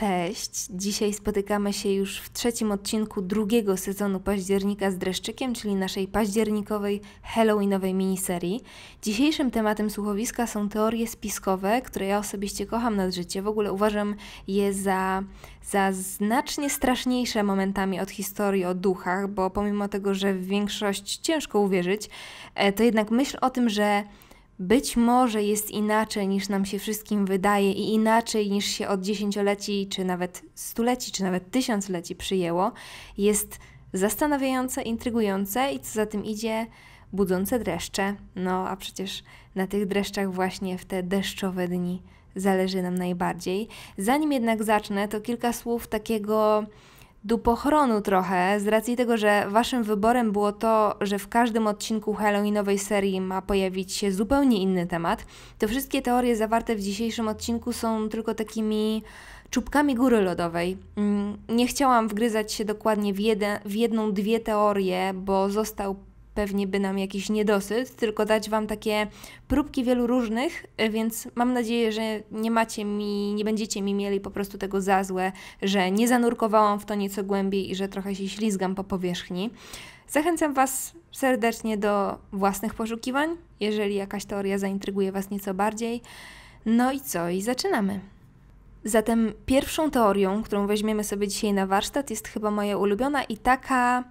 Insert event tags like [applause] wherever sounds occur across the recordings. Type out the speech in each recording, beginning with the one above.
Cześć! Dzisiaj spotykamy się już w trzecim odcinku drugiego sezonu października z dreszczykiem, czyli naszej październikowej Halloweenowej miniserii. Dzisiejszym tematem słuchowiska są teorie spiskowe, które ja osobiście kocham nad życie. W ogóle uważam je za, za znacznie straszniejsze momentami od historii o duchach, bo pomimo tego, że w większość ciężko uwierzyć, e, to jednak myśl o tym, że być może jest inaczej niż nam się wszystkim wydaje i inaczej niż się od dziesięcioleci, czy nawet stuleci, czy nawet tysiącleci przyjęło, jest zastanawiające, intrygujące i co za tym idzie, budzące dreszcze. No a przecież na tych dreszczach właśnie w te deszczowe dni zależy nam najbardziej. Zanim jednak zacznę, to kilka słów takiego dupochronu trochę, z racji tego, że waszym wyborem było to, że w każdym odcinku Halloweenowej serii ma pojawić się zupełnie inny temat, to wszystkie teorie zawarte w dzisiejszym odcinku są tylko takimi czubkami góry lodowej. Mm, nie chciałam wgryzać się dokładnie w, jedne, w jedną, dwie teorie, bo został pewnie by nam jakiś niedosyt, tylko dać Wam takie próbki wielu różnych, więc mam nadzieję, że nie macie mi, nie będziecie mi mieli po prostu tego za złe, że nie zanurkowałam w to nieco głębiej i że trochę się ślizgam po powierzchni. Zachęcam Was serdecznie do własnych poszukiwań, jeżeli jakaś teoria zaintryguje Was nieco bardziej. No i co? I zaczynamy. Zatem pierwszą teorią, którą weźmiemy sobie dzisiaj na warsztat, jest chyba moja ulubiona i taka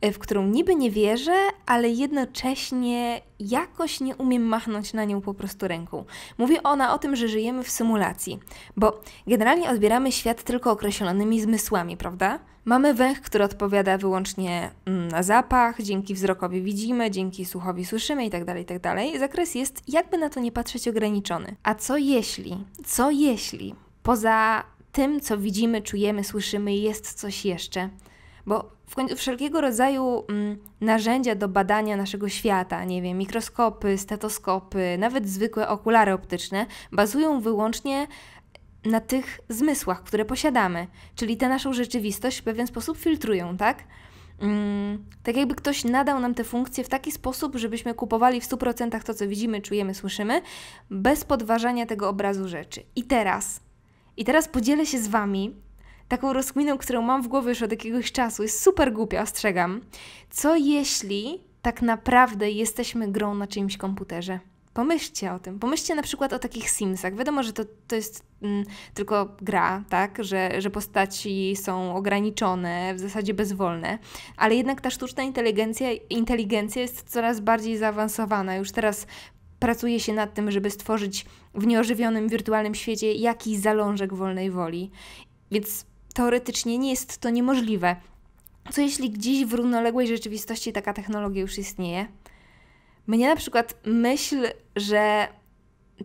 E, w którą niby nie wierzę, ale jednocześnie jakoś nie umiem machnąć na nią po prostu ręką. Mówi ona o tym, że żyjemy w symulacji, bo generalnie odbieramy świat tylko określonymi zmysłami, prawda? Mamy węch, który odpowiada wyłącznie mm, na zapach, dzięki wzrokowi widzimy, dzięki słuchowi słyszymy itd., tak itd. Tak Zakres jest, jakby na to nie patrzeć, ograniczony. A co jeśli, co jeśli poza tym, co widzimy, czujemy, słyszymy, jest coś jeszcze? bo w końcu wszelkiego rodzaju mm, narzędzia do badania naszego świata, nie wiem, mikroskopy, stetoskopy, nawet zwykłe okulary optyczne, bazują wyłącznie na tych zmysłach, które posiadamy, czyli tę naszą rzeczywistość w pewien sposób filtrują, tak? Mm, tak jakby ktoś nadał nam te funkcje w taki sposób, żebyśmy kupowali w 100% to, co widzimy, czujemy, słyszymy, bez podważania tego obrazu rzeczy. I teraz, i teraz podzielę się z Wami taką rozkminą, którą mam w głowie już od jakiegoś czasu, jest super głupia, ostrzegam. Co jeśli tak naprawdę jesteśmy grą na czyimś komputerze? Pomyślcie o tym. Pomyślcie na przykład o takich Simsach. Wiadomo, że to, to jest mm, tylko gra, tak? Że, że postaci są ograniczone, w zasadzie bezwolne, ale jednak ta sztuczna inteligencja, inteligencja jest coraz bardziej zaawansowana. Już teraz pracuje się nad tym, żeby stworzyć w nieożywionym wirtualnym świecie jakiś zalążek wolnej woli. Więc teoretycznie nie jest to niemożliwe. Co jeśli gdzieś w równoległej rzeczywistości taka technologia już istnieje? Mnie na przykład myśl, że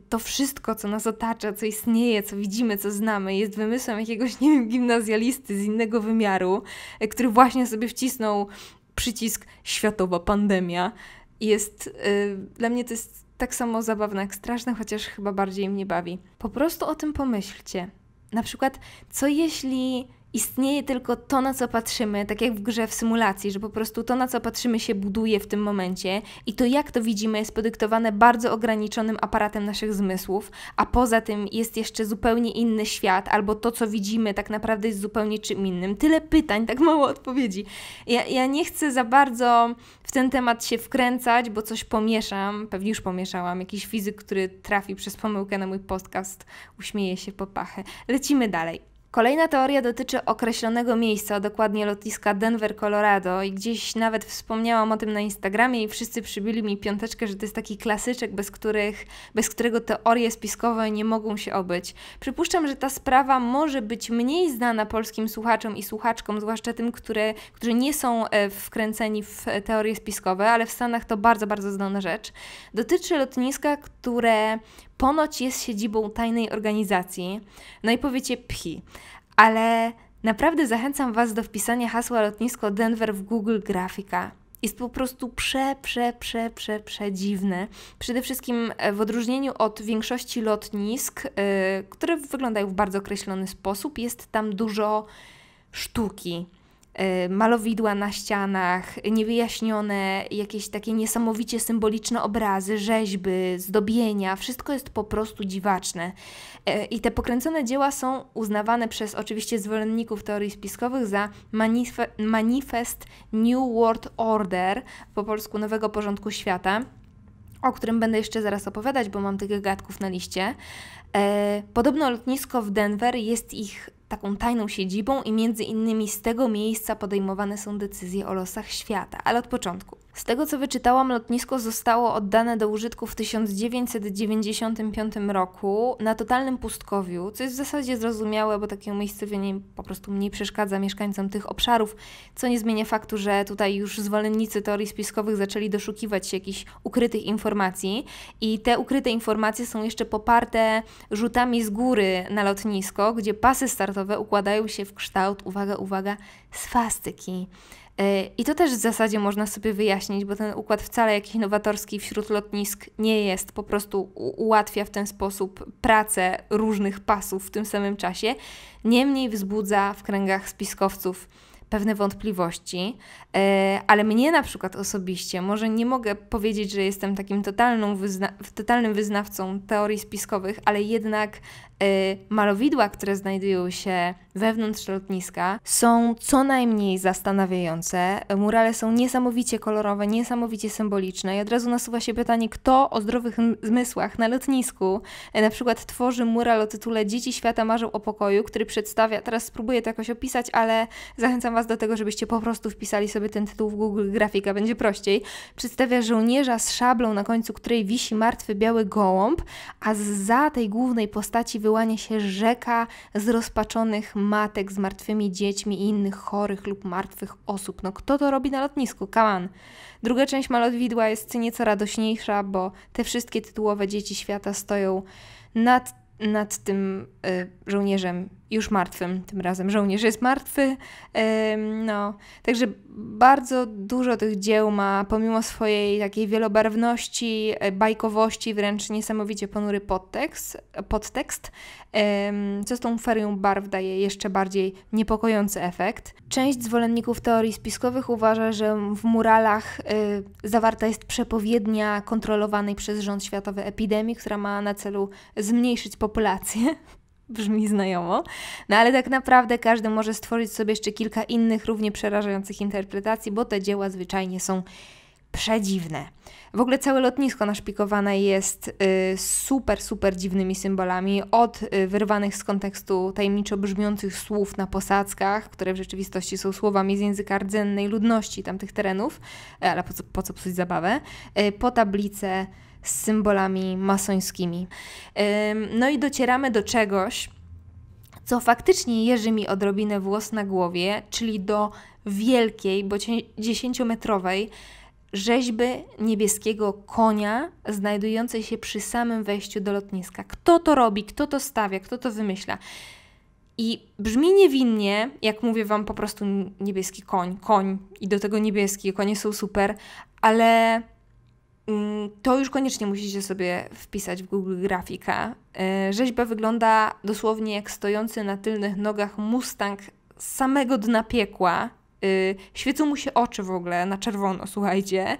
to wszystko, co nas otacza, co istnieje, co widzimy, co znamy, jest wymysłem jakiegoś, nie wiem, gimnazjalisty z innego wymiaru, e, który właśnie sobie wcisnął przycisk światowa pandemia. Jest, yy, dla mnie to jest tak samo zabawne jak straszne, chociaż chyba bardziej mnie bawi. Po prostu o tym pomyślcie. Na przykład, co jeśli istnieje tylko to, na co patrzymy, tak jak w grze w symulacji, że po prostu to, na co patrzymy, się buduje w tym momencie i to, jak to widzimy, jest podyktowane bardzo ograniczonym aparatem naszych zmysłów, a poza tym jest jeszcze zupełnie inny świat, albo to, co widzimy, tak naprawdę jest zupełnie czym innym. Tyle pytań, tak mało odpowiedzi. Ja, ja nie chcę za bardzo w ten temat się wkręcać, bo coś pomieszam, pewnie już pomieszałam. Jakiś fizyk, który trafi przez pomyłkę na mój podcast, uśmieje się po pachę. Lecimy dalej. Kolejna teoria dotyczy określonego miejsca, dokładnie lotniska Denver, Colorado i gdzieś nawet wspomniałam o tym na Instagramie i wszyscy przybili mi piąteczkę, że to jest taki klasyczek, bez, których, bez którego teorie spiskowe nie mogą się obyć. Przypuszczam, że ta sprawa może być mniej znana polskim słuchaczom i słuchaczkom, zwłaszcza tym, które, którzy nie są e, wkręceni w teorie spiskowe, ale w Stanach to bardzo, bardzo znana rzecz. Dotyczy lotniska, które ponoć jest siedzibą tajnej organizacji. No i powiecie pchi, ale naprawdę zachęcam Was do wpisania hasła lotnisko Denver w Google Grafika. Jest po prostu prze, prze, prze, prze, przedziwny. Przede wszystkim e, w odróżnieniu od większości lotnisk, yy, które wyglądają w bardzo określony sposób, jest tam dużo sztuki E, malowidła na ścianach, niewyjaśnione, jakieś takie niesamowicie symboliczne obrazy, rzeźby, zdobienia, wszystko jest po prostu dziwaczne. E, I te pokręcone dzieła są uznawane przez oczywiście zwolenników teorii spiskowych za manifest New World Order, po polsku Nowego Porządku Świata, o którym będę jeszcze zaraz opowiadać, bo mam tych gadków na liście. E, podobno lotnisko w Denver jest ich taką tajną siedzibą i między innymi z tego miejsca podejmowane są decyzje o losach świata, ale od początku. Z tego co wyczytałam, lotnisko zostało oddane do użytku w 1995 roku na totalnym pustkowiu, co jest w zasadzie zrozumiałe, bo takie umiejscowienie po prostu mniej przeszkadza mieszkańcom tych obszarów, co nie zmienia faktu, że tutaj już zwolennicy teorii spiskowych zaczęli doszukiwać się jakichś ukrytych informacji i te ukryte informacje są jeszcze poparte rzutami z góry na lotnisko, gdzie pasy startowe układają się w kształt, uwaga, uwaga, swastyki. E, I to też w zasadzie można sobie wyjaśnić, bo ten układ wcale jakiś nowatorski wśród lotnisk nie jest, po prostu ułatwia w ten sposób pracę różnych pasów w tym samym czasie, niemniej wzbudza w kręgach spiskowców pewne wątpliwości, e, ale mnie na przykład osobiście, może nie mogę powiedzieć, że jestem takim totalną wyzna totalnym wyznawcą teorii spiskowych, ale jednak Y, malowidła, które znajdują się wewnątrz lotniska, są co najmniej zastanawiające. Murale są niesamowicie kolorowe, niesamowicie symboliczne i od razu nasuwa się pytanie, kto o zdrowych zmysłach na lotnisku y, na przykład tworzy mural o tytule Dzieci świata marzą o pokoju, który przedstawia, teraz spróbuję to jakoś opisać, ale zachęcam Was do tego, żebyście po prostu wpisali sobie ten tytuł w Google Grafika, będzie prościej. Przedstawia żołnierza z szablą, na końcu której wisi martwy biały gołąb, a za tej głównej postaci wyłania wyłania się rzeka zrozpaczonych matek z martwymi dziećmi i innych chorych lub martwych osób. No kto to robi na lotnisku? Kaman. Druga część malodwidła jest nieco radośniejsza, bo te wszystkie tytułowe dzieci świata stoją nad, nad tym y, żołnierzem już martwym tym razem. Żołnierz jest martwy. No, także bardzo dużo tych dzieł ma, pomimo swojej takiej wielobarwności, e, bajkowości, wręcz niesamowicie ponury podtekst, podtekst co z tą ferią barw daje jeszcze bardziej niepokojący efekt. Część zwolenników teorii spiskowych uważa, że w muralach e, zawarta jest przepowiednia kontrolowanej przez rząd światowy epidemii, która ma na celu zmniejszyć populację brzmi znajomo, no ale tak naprawdę każdy może stworzyć sobie jeszcze kilka innych równie przerażających interpretacji, bo te dzieła zwyczajnie są przedziwne. W ogóle całe lotnisko naszpikowane jest y, super, super dziwnymi symbolami, od y, wyrwanych z kontekstu tajemniczo brzmiących słów na posadzkach, które w rzeczywistości są słowami z języka rdzennej ludności tamtych terenów, e, ale po co, po co psuć zabawę, y, po tablice z symbolami masońskimi. No i docieramy do czegoś, co faktycznie jeży mi odrobinę włos na głowie, czyli do wielkiej, bo dziesięciometrowej rzeźby niebieskiego konia znajdującej się przy samym wejściu do lotniska. Kto to robi, kto to stawia, kto to wymyśla. I brzmi niewinnie, jak mówię Wam po prostu niebieski koń, koń i do tego niebieskie konie są super, ale Mm, to już koniecznie musicie sobie wpisać w Google Grafika. E, rzeźba wygląda dosłownie jak stojący na tylnych nogach Mustang z samego dna piekła. E, świecą mu się oczy w ogóle na czerwono, słuchajcie.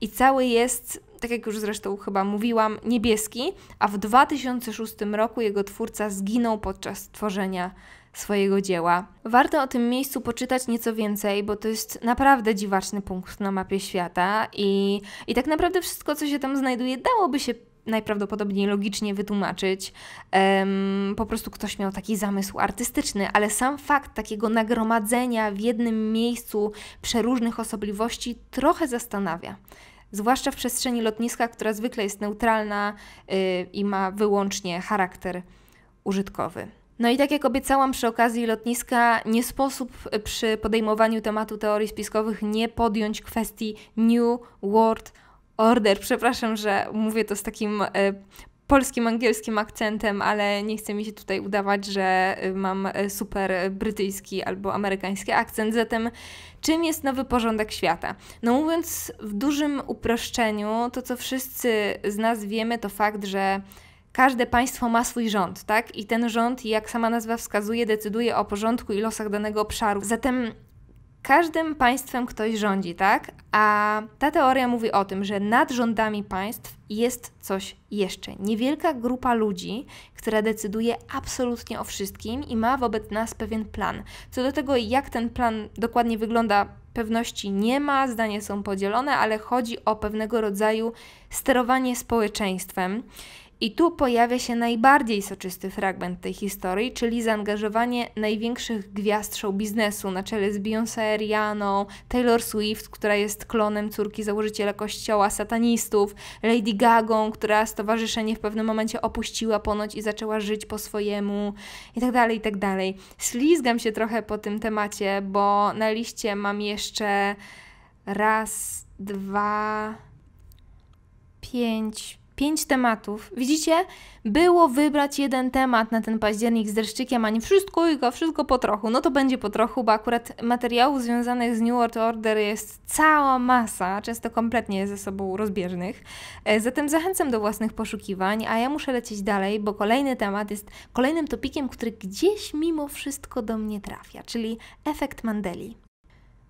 I cały jest, tak jak już zresztą chyba mówiłam, niebieski, a w 2006 roku jego twórca zginął podczas tworzenia swojego dzieła. Warto o tym miejscu poczytać nieco więcej, bo to jest naprawdę dziwaczny punkt na mapie świata i, i tak naprawdę wszystko, co się tam znajduje, dałoby się najprawdopodobniej logicznie wytłumaczyć. Um, po prostu ktoś miał taki zamysł artystyczny, ale sam fakt takiego nagromadzenia w jednym miejscu przeróżnych osobliwości trochę zastanawia. Zwłaszcza w przestrzeni lotniska, która zwykle jest neutralna yy, i ma wyłącznie charakter użytkowy. No i tak jak obiecałam przy okazji lotniska, nie sposób przy podejmowaniu tematu teorii spiskowych nie podjąć kwestii New World Order. Przepraszam, że mówię to z takim e, polskim, angielskim akcentem, ale nie chcę mi się tutaj udawać, że e, mam e, super brytyjski albo amerykański akcent. Zatem, czym jest nowy porządek świata? No, mówiąc w dużym uproszczeniu, to co wszyscy z nas wiemy, to fakt, że każde państwo ma swój rząd, tak? I ten rząd, jak sama nazwa wskazuje, decyduje o porządku i losach danego obszaru. Zatem każdym państwem ktoś rządzi, tak? A ta teoria mówi o tym, że nad rządami państw jest coś jeszcze. Niewielka grupa ludzi, która decyduje absolutnie o wszystkim i ma wobec nas pewien plan. Co do tego, jak ten plan dokładnie wygląda, pewności nie ma, Zdanie są podzielone, ale chodzi o pewnego rodzaju sterowanie społeczeństwem. I tu pojawia się najbardziej soczysty fragment tej historii, czyli zaangażowanie największych gwiazd show biznesu na czele z Beyoncé, Rianą, Taylor Swift, która jest klonem córki założyciela kościoła satanistów, Lady Gagą, która stowarzyszenie w pewnym momencie opuściła ponoć i zaczęła żyć po swojemu itd. Tak itd. Tak Ślizgam się trochę po tym temacie, bo na liście mam jeszcze raz, dwa, pięć, pięć tematów. Widzicie? Było wybrać jeden temat na ten październik z dreszczykiem, a nie wszystko i go wszystko po trochu. No to będzie po trochu, bo akurat materiałów związanych z New World Order jest cała masa, często kompletnie ze sobą rozbieżnych. E, zatem zachęcam do własnych poszukiwań, a ja muszę lecieć dalej, bo kolejny temat jest kolejnym topikiem, który gdzieś mimo wszystko do mnie trafia, czyli efekt Mandeli.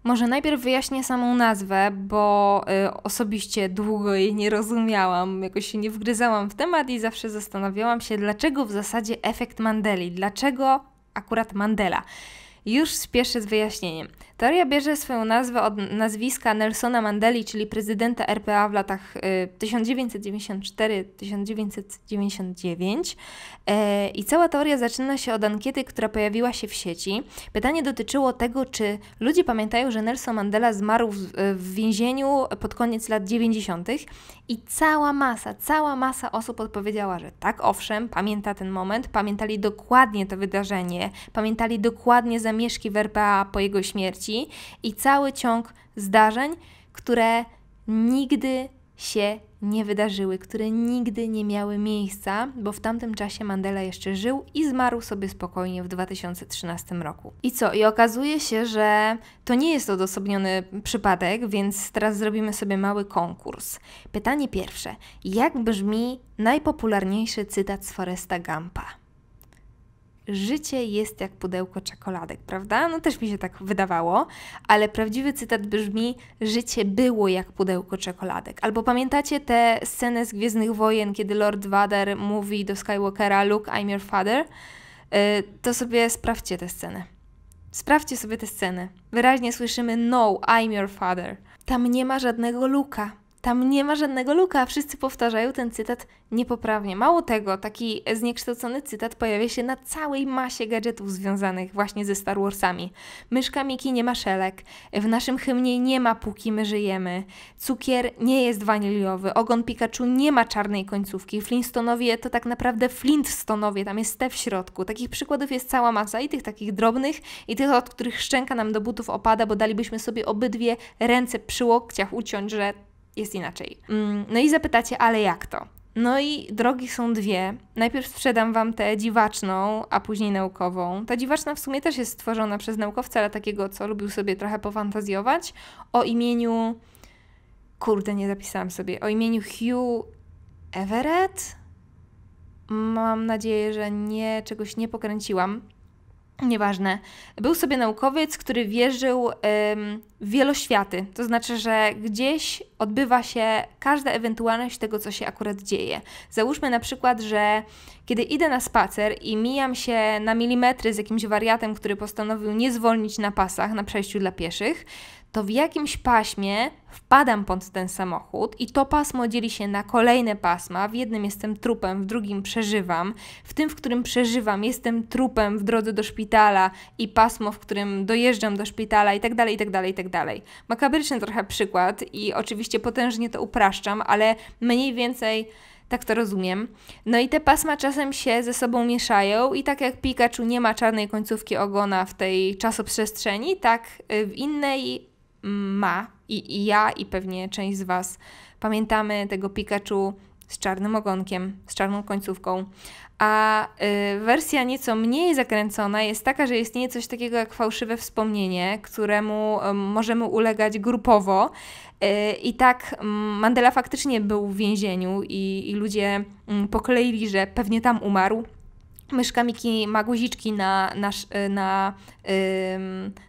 Może najpierw wyjaśnię samą nazwę, bo y, osobiście długo jej nie rozumiałam, jakoś się nie wgryzałam w temat i zawsze zastanawiałam się, dlaczego w zasadzie efekt Mandeli, dlaczego akurat Mandela. Już spieszę z wyjaśnieniem. Teoria bierze swoją nazwę od nazwiska Nelsona Mandeli, czyli prezydenta RPA w latach 1994-1999. Y, e, I cała teoria zaczyna się od ankiety, która pojawiła się w sieci. Pytanie dotyczyło tego, czy ludzie pamiętają, że Nelson Mandela zmarł w więzieniu pod koniec lat 90. I cała masa, cała masa osób odpowiedziała, że tak, owszem, pamięta ten moment, pamiętali dokładnie to wydarzenie, pamiętali dokładnie zamieszki w RPA po jego śmierci i cały ciąg zdarzeń, które nigdy się nie wydarzyły, które nigdy nie miały miejsca, bo w tamtym czasie Mandela jeszcze żył i zmarł sobie spokojnie w 2013 roku. I co? I okazuje się, że to nie jest odosobniony przypadek, więc teraz zrobimy sobie mały konkurs. Pytanie pierwsze: jak brzmi najpopularniejszy cytat z Foresta Gampa? Życie jest jak pudełko czekoladek, prawda? No też mi się tak wydawało, ale prawdziwy cytat brzmi: Życie było jak pudełko czekoladek. Albo pamiętacie tę scenę z Gwiezdnych Wojen, kiedy Lord Vader mówi do Skywalkera: Look, I'm your father? Y, to sobie sprawdźcie tę scenę. Sprawdźcie sobie tę scenę. Wyraźnie słyszymy: No, I'm your father. Tam nie ma żadnego luka tam nie ma żadnego luka, wszyscy powtarzają ten cytat niepoprawnie. Mało tego, taki zniekształcony cytat pojawia się na całej masie gadżetów związanych właśnie ze Star Warsami. Myszka Miki nie ma szelek, w naszym hymnie nie ma póki my żyjemy, cukier nie jest waniliowy, ogon Pikachu nie ma czarnej końcówki, Flintstonowie to tak naprawdę Flintstonowie, tam jest te w środku. Takich przykładów jest cała masa i tych takich drobnych i tych, od których szczęka nam do butów opada, bo dalibyśmy sobie obydwie ręce przy łokciach uciąć, że jest inaczej. Mm, no i zapytacie, ale jak to? No i drogi są dwie. Najpierw sprzedam Wam tę dziwaczną, a później naukową. Ta dziwaczna w sumie też jest stworzona przez naukowca, ale takiego, co lubił sobie trochę pofantazjować o imieniu... Kurde, nie zapisałam sobie. O imieniu Hugh Everett? Mam nadzieję, że nie, czegoś nie pokręciłam. Nieważne. Był sobie naukowiec, który wierzył w wieloświaty, to znaczy, że gdzieś odbywa się każda ewentualność tego, co się akurat dzieje. Załóżmy na przykład, że kiedy idę na spacer i mijam się na milimetry z jakimś wariatem, który postanowił nie zwolnić na pasach na przejściu dla pieszych, to w jakimś paśmie wpadam pod ten samochód i to pasmo dzieli się na kolejne pasma. W jednym jestem trupem, w drugim przeżywam. W tym, w którym przeżywam, jestem trupem w drodze do szpitala i pasmo, w którym dojeżdżam do szpitala i tak dalej, i tak dalej, i tak dalej. Makabryczny trochę przykład i oczywiście potężnie to upraszczam, ale mniej więcej tak to rozumiem. No i te pasma czasem się ze sobą mieszają i tak jak Pikachu nie ma czarnej końcówki ogona w tej czasoprzestrzeni, tak y, w innej ma i, i ja i pewnie część z Was pamiętamy tego Pikachu z czarnym ogonkiem, z czarną końcówką. A y, wersja nieco mniej zakręcona jest taka, że istnieje coś takiego jak fałszywe wspomnienie, któremu y, możemy ulegać grupowo. Y, I tak Mandela faktycznie był w więzieniu i, i ludzie pokleili, że pewnie tam umarł, Myszka Miki ma guziczki na, na, y, na,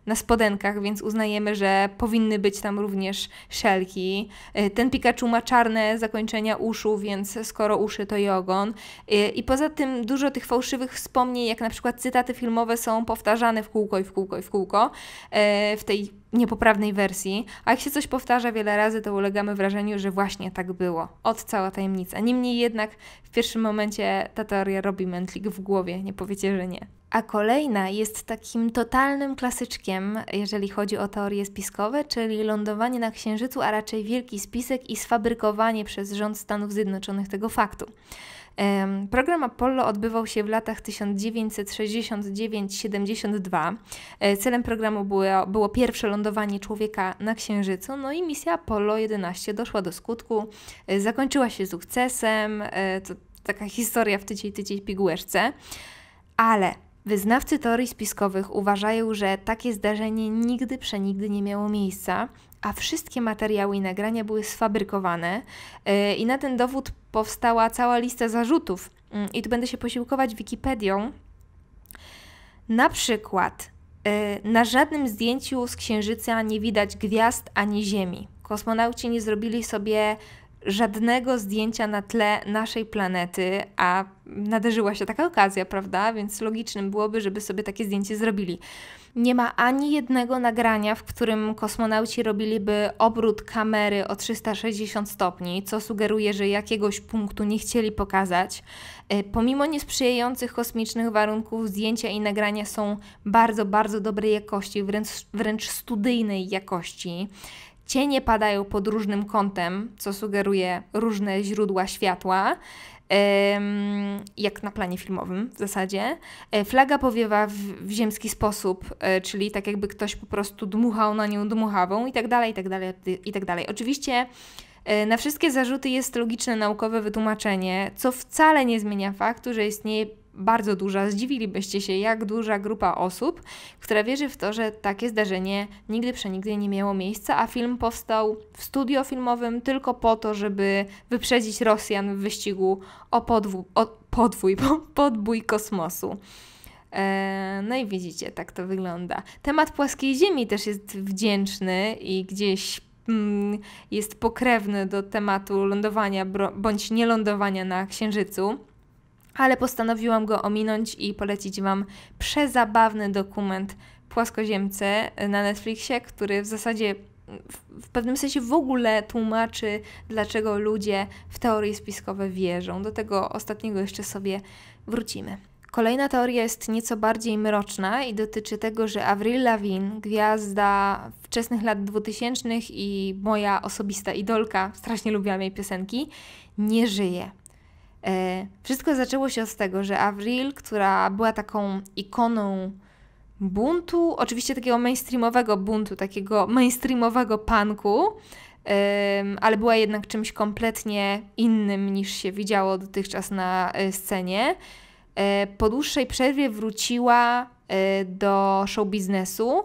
na spodenkach, więc uznajemy, że powinny być tam również szelki. Y, ten Pikachu ma czarne zakończenia uszu, więc skoro uszy to i ogon. Y, I poza tym dużo tych fałszywych wspomnień, jak na przykład cytaty filmowe są powtarzane w kółko i w kółko i w kółko w tej niepoprawnej wersji, a jak się coś powtarza wiele razy, to ulegamy wrażeniu, że właśnie tak było. Od cała tajemnica. Niemniej jednak w pierwszym momencie ta teoria robi mętlik w głowie, nie powiecie, że nie. A kolejna jest takim totalnym klasyczkiem, jeżeli chodzi o teorie spiskowe, czyli lądowanie na Księżycu, a raczej wielki spisek i sfabrykowanie przez rząd Stanów Zjednoczonych tego faktu. Program Apollo odbywał się w latach 1969-72. E, celem programu było, było pierwsze lądowanie człowieka na Księżycu, no i misja Apollo 11 doszła do skutku, e, zakończyła się sukcesem, e, to taka historia w tydzień tydzień pigułeczce, ale Wyznawcy teorii spiskowych uważają, że takie zdarzenie nigdy przenigdy nie miało miejsca, a wszystkie materiały i nagrania były sfabrykowane y, i na ten dowód powstała cała lista zarzutów. Mm, I tu będę się posiłkować Wikipedią. Na przykład y, na żadnym zdjęciu z Księżyca nie widać gwiazd ani Ziemi. Kosmonauci nie zrobili sobie żadnego zdjęcia na tle naszej planety, a nadarzyła się taka okazja, prawda? Więc logicznym byłoby, żeby sobie takie zdjęcie zrobili. Nie ma ani jednego nagrania, w którym kosmonauci robiliby obrót kamery o 360 stopni, co sugeruje, że jakiegoś punktu nie chcieli pokazać. E, pomimo niesprzyjających kosmicznych warunków, zdjęcia i nagrania są bardzo, bardzo dobrej jakości, wręcz, wręcz studyjnej jakości cienie padają pod różnym kątem, co sugeruje różne źródła światła, jak na planie filmowym w zasadzie. E, flaga powiewa w, w ziemski sposób, e, czyli tak jakby ktoś po prostu dmuchał na nią dmuchawą i tak dalej, i tak dalej, i tak dalej. Oczywiście e, na wszystkie zarzuty jest logiczne naukowe wytłumaczenie, co wcale nie zmienia faktu, że istnieje bardzo duża, zdziwilibyście się, jak duża grupa osób, która wierzy w to, że takie zdarzenie nigdy przenigdy nie miało miejsca, a film powstał w studio filmowym tylko po to, żeby wyprzedzić Rosjan w wyścigu o, podwu, o podwój, [laughs] podbój kosmosu. E, no i widzicie, tak to wygląda. Temat płaskiej Ziemi też jest wdzięczny i gdzieś mm, jest pokrewny do tematu lądowania bądź nielądowania na Księżycu ale postanowiłam go ominąć i polecić Wam przezabawny dokument Płaskoziemce na Netflixie, który w zasadzie w pewnym sensie w ogóle tłumaczy, dlaczego ludzie w teorie spiskowe wierzą. Do tego ostatniego jeszcze sobie wrócimy. Kolejna teoria jest nieco bardziej mroczna i dotyczy tego, że Avril Lavigne, gwiazda wczesnych lat 2000 i moja osobista idolka, strasznie lubiłam jej piosenki, nie żyje. E, wszystko zaczęło się od tego, że Avril, która była taką ikoną buntu, oczywiście takiego mainstreamowego buntu, takiego mainstreamowego punku, ale była jednak czymś kompletnie innym niż się widziało dotychczas na e, scenie. E, po dłuższej przerwie wróciła do show biznesu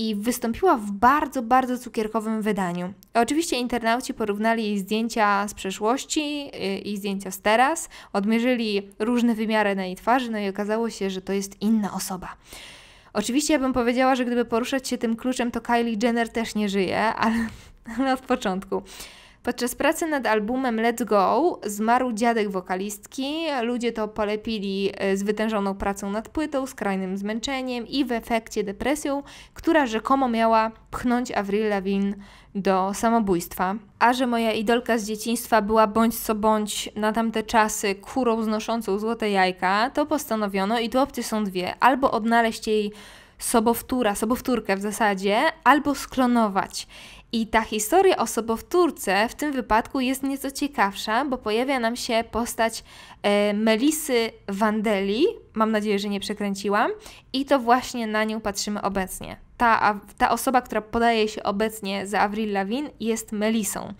i wystąpiła w bardzo, bardzo cukierkowym wydaniu. Oczywiście internauci porównali zdjęcia z przeszłości y, i zdjęcia z teraz, odmierzyli różne wymiary na jej twarzy, no i okazało się, że to jest inna osoba. Oczywiście ja bym powiedziała, że gdyby poruszać się tym kluczem, to Kylie Jenner też nie żyje, ale, [laughs] ale od początku. Podczas pracy nad albumem Let's Go zmarł dziadek wokalistki. Ludzie to polepili e, z wytężoną pracą nad płytą, skrajnym zmęczeniem i w efekcie depresją, która rzekomo miała pchnąć Avril Lavigne do samobójstwa. A że moja idolka z dzieciństwa była bądź co bądź na tamte czasy kurą znoszącą złote jajka, to postanowiono, i tu opcje są dwie, albo odnaleźć jej sobowtóra, sobowtórkę w zasadzie, albo sklonować. I ta historia o sobowtórce w tym wypadku jest nieco ciekawsza, bo pojawia nam się postać e, Melisy Wandeli, mam nadzieję, że nie przekręciłam, i to właśnie na nią patrzymy obecnie. Ta, ta osoba, która podaje się obecnie za Avril Lavigne jest Melisą.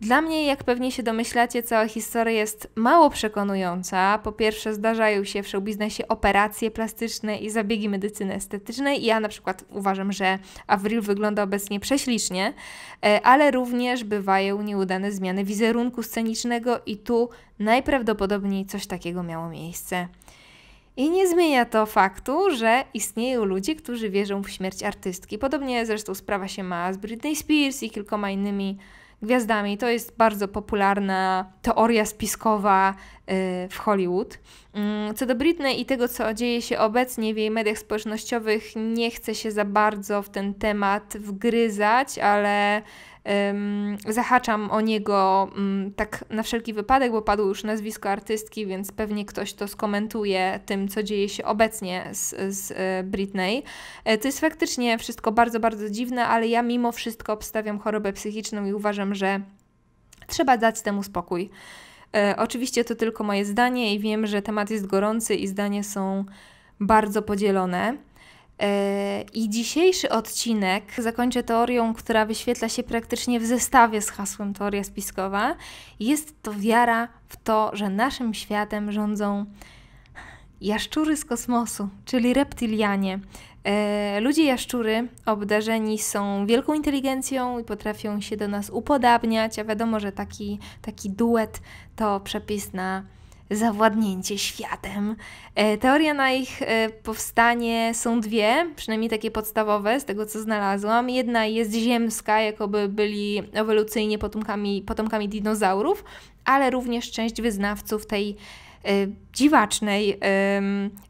Dla mnie, jak pewnie się domyślacie, cała historia jest mało przekonująca. Po pierwsze, zdarzają się w showbiznesie operacje plastyczne i zabiegi medycyny estetycznej. Ja na przykład uważam, że Avril wygląda obecnie prześlicznie, e, ale również bywają nieudane zmiany wizerunku scenicznego i tu najprawdopodobniej coś takiego miało miejsce. I nie zmienia to faktu, że istnieją ludzie, którzy wierzą w śmierć artystki. Podobnie zresztą sprawa się ma z Britney Spears i kilkoma innymi gwiazdami. To jest bardzo popularna teoria spiskowa y, w Hollywood. Mm, co do Britney i tego, co dzieje się obecnie w jej mediach społecznościowych, nie chcę się za bardzo w ten temat wgryzać, ale zahaczam o niego mm, tak na wszelki wypadek, bo padło już nazwisko artystki, więc pewnie ktoś to skomentuje tym, co dzieje się obecnie z, z e, Britney. E, to jest faktycznie wszystko bardzo, bardzo dziwne, ale ja mimo wszystko obstawiam chorobę psychiczną i uważam, że trzeba dać temu spokój. E, oczywiście to tylko moje zdanie i wiem, że temat jest gorący i zdanie są bardzo podzielone. E, I dzisiejszy odcinek zakończę teorią, która wyświetla się praktycznie w zestawie z hasłem teoria spiskowa. Jest to wiara w to, że naszym światem rządzą jaszczury z kosmosu, czyli reptilianie. E, ludzie jaszczury obdarzeni są wielką inteligencją i potrafią się do nas upodabniać, a wiadomo, że taki, taki duet to przepis na zawładnięcie światem. E, teoria na ich e, powstanie są dwie, przynajmniej takie podstawowe, z tego co znalazłam. Jedna jest ziemska, jakoby byli ewolucyjnie potomkami, potomkami dinozaurów, ale również część wyznawców tej e, dziwacznej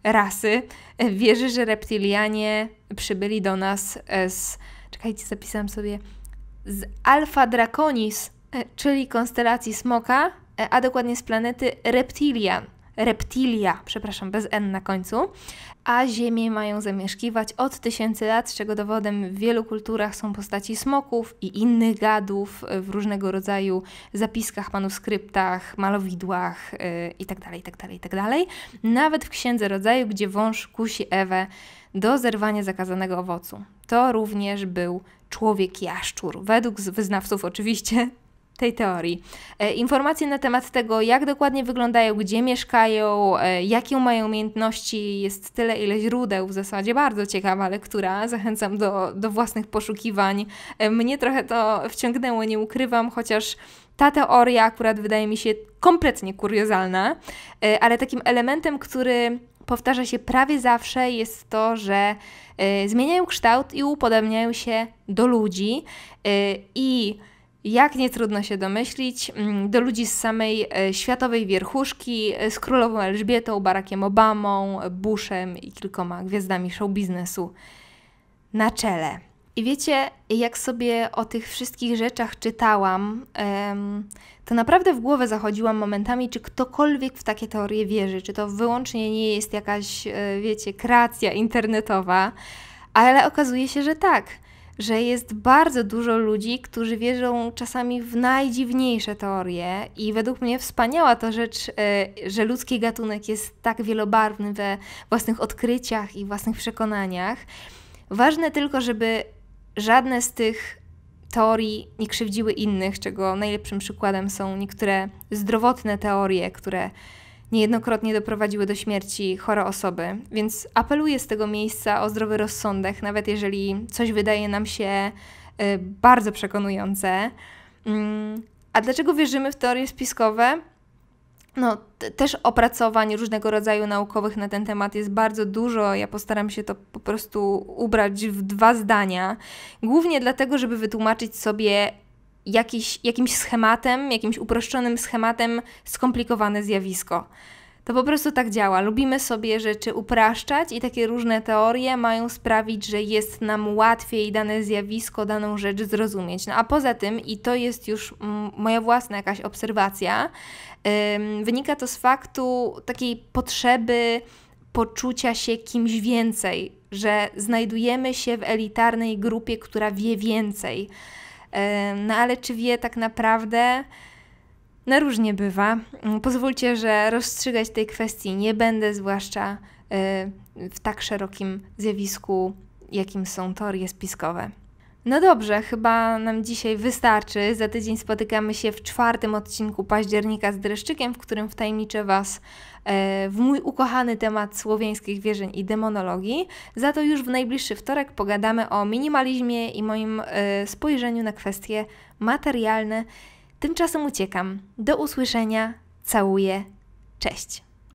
rasy wierzy, że reptilianie przybyli do nas z. Czekajcie, zapisałam sobie. Z Alfa Draconis, czyli konstelacji Smoka, E, a dokładnie z planety Reptilian. Reptilia, przepraszam, bez N na końcu, a Ziemię mają zamieszkiwać od tysięcy lat, czego dowodem w wielu kulturach są postaci smoków i innych gadów w różnego rodzaju zapiskach, manuskryptach, malowidłach itd., itd., itd. Nawet w Księdze Rodzaju, gdzie wąż kusi Ewę do zerwania zakazanego owocu. To również był człowiek jaszczur, według wyznawców oczywiście tej teorii. E, informacje na temat tego, jak dokładnie wyglądają, gdzie mieszkają, e, jakie mają umiejętności, jest tyle, ile źródeł w zasadzie. Bardzo ciekawa lektura, zachęcam do, do własnych poszukiwań. E, mnie trochę to wciągnęło, nie ukrywam, chociaż ta teoria akurat wydaje mi się kompletnie kuriozalna, ale takim elementem, który powtarza się prawie zawsze, jest to, że zmieniają kształt i upodobniają się do ludzi i jak nie trudno się domyślić, mm, do ludzi z samej e, światowej wierchuszki, e, z królową Elżbietą, Barackiem Obamą, Bushem i kilkoma gwiazdami show biznesu na czele. I wiecie, jak sobie o tych wszystkich rzeczach czytałam, to naprawdę w głowę zachodziłam momentami, czy ktokolwiek w takie teorie wierzy, czy to wyłącznie nie jest jakaś, e, wiecie, kreacja internetowa, ale okazuje się, że tak że jest bardzo dużo ludzi, którzy wierzą czasami w najdziwniejsze teorie i według mnie wspaniała to rzecz, e, że ludzki gatunek jest tak wielobarwny we własnych odkryciach i własnych przekonaniach. Ważne tylko, żeby żadne z tych teorii nie krzywdziły innych, czego najlepszym przykładem są niektóre zdrowotne teorie, które niejednokrotnie doprowadziły do śmierci chore osoby. Więc apeluję z tego miejsca o zdrowy rozsądek, nawet jeżeli coś wydaje nam się y, bardzo przekonujące. Mm, a dlaczego wierzymy w teorie spiskowe? No, też opracowań różnego rodzaju naukowych na ten temat jest bardzo dużo. Ja postaram się to po prostu ubrać w dwa zdania. Głównie dlatego, żeby wytłumaczyć sobie, jakiś, jakimś schematem, jakimś uproszczonym schematem skomplikowane zjawisko. To po prostu tak działa. Lubimy sobie rzeczy upraszczać i takie różne teorie mają sprawić, że jest nam łatwiej dane zjawisko, daną rzecz zrozumieć. No a poza tym, i to jest już moja własna jakaś obserwacja, wynika to z faktu takiej potrzeby poczucia się kimś więcej, że znajdujemy się w elitarnej grupie, która wie więcej. No ale czy wie tak naprawdę? No różnie bywa. Mm, pozwólcie, że rozstrzygać tej kwestii nie będę, zwłaszcza y, w tak szerokim zjawisku, jakim są teorie spiskowe. No dobrze, chyba nam dzisiaj wystarczy. Za tydzień spotykamy się w czwartym odcinku października z dreszczykiem, w którym wtajemniczę Was e, w mój ukochany temat słowiańskich wierzeń i demonologii. Za to już w najbliższy wtorek pogadamy o minimalizmie i moim e, spojrzeniu na kwestie materialne. Tymczasem uciekam. Do usłyszenia. Całuję. Cześć.